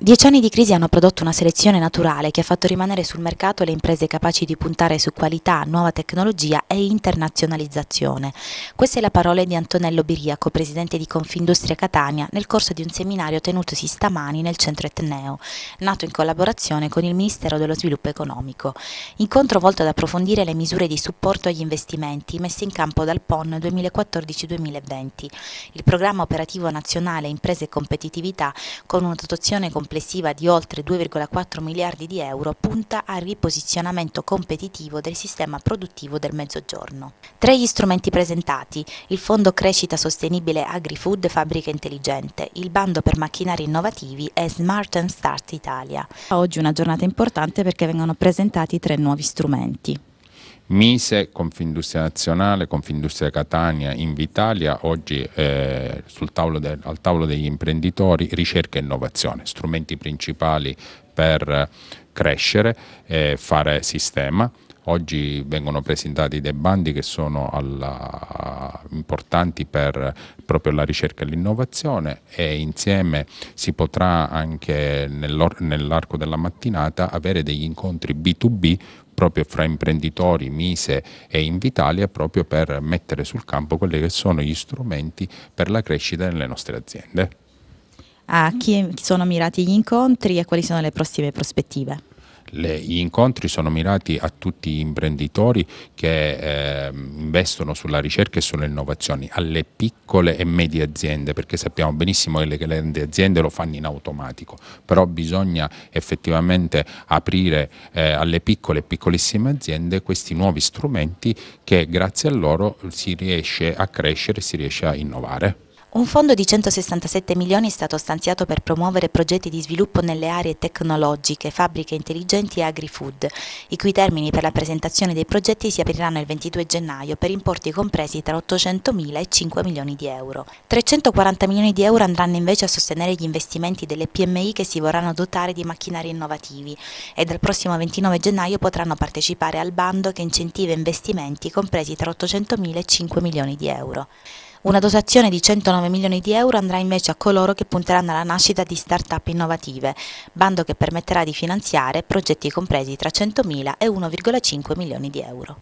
Dieci anni di crisi hanno prodotto una selezione naturale che ha fatto rimanere sul mercato le imprese capaci di puntare su qualità, nuova tecnologia e internazionalizzazione. Queste le parole di Antonello Biriaco, presidente di Confindustria Catania, nel corso di un seminario tenutosi stamani nel centro Etneo, nato in collaborazione con il Ministero dello Sviluppo Economico. Incontro volto ad approfondire le misure di supporto agli investimenti messe in campo dal PON 2014-2020, il programma operativo nazionale Imprese e Competitività con una dotazione complessiva complessiva di oltre 2,4 miliardi di euro punta al riposizionamento competitivo del sistema produttivo del Mezzogiorno. Tra gli strumenti presentati, il Fondo Crescita Sostenibile AgriFood Fabbrica Intelligente, il bando per macchinari innovativi e Smart and Start Italia. Oggi è una giornata importante perché vengono presentati tre nuovi strumenti. Mise, Confindustria Nazionale, Confindustria Catania, Invitalia, oggi eh, tavolo de, al tavolo degli imprenditori, ricerca e innovazione, strumenti principali per crescere e fare sistema. Oggi vengono presentati dei bandi che sono alla, importanti per proprio la ricerca e l'innovazione e insieme si potrà anche nell'arco della mattinata avere degli incontri B2B proprio fra imprenditori, Mise e Invitalia proprio per mettere sul campo quelli che sono gli strumenti per la crescita delle nostre aziende. A chi sono mirati gli incontri e quali sono le prossime prospettive? Le, gli incontri sono mirati a tutti gli imprenditori che eh, investono sulla ricerca e sulle innovazioni, alle piccole e medie aziende, perché sappiamo benissimo che le grandi aziende lo fanno in automatico, però bisogna effettivamente aprire eh, alle piccole e piccolissime aziende questi nuovi strumenti che grazie a loro si riesce a crescere, e si riesce a innovare. Un fondo di 167 milioni è stato stanziato per promuovere progetti di sviluppo nelle aree tecnologiche, fabbriche intelligenti e agri-food, i cui termini per la presentazione dei progetti si apriranno il 22 gennaio per importi compresi tra 800 mila e 5 milioni di euro. 340 milioni di euro andranno invece a sostenere gli investimenti delle PMI che si vorranno dotare di macchinari innovativi e dal prossimo 29 gennaio potranno partecipare al bando che incentiva investimenti compresi tra 800 mila e 5 milioni di euro. Una dotazione di 109 milioni di euro andrà invece a coloro che punteranno alla nascita di start-up innovative, bando che permetterà di finanziare progetti compresi tra 100.000 e 1,5 milioni di euro.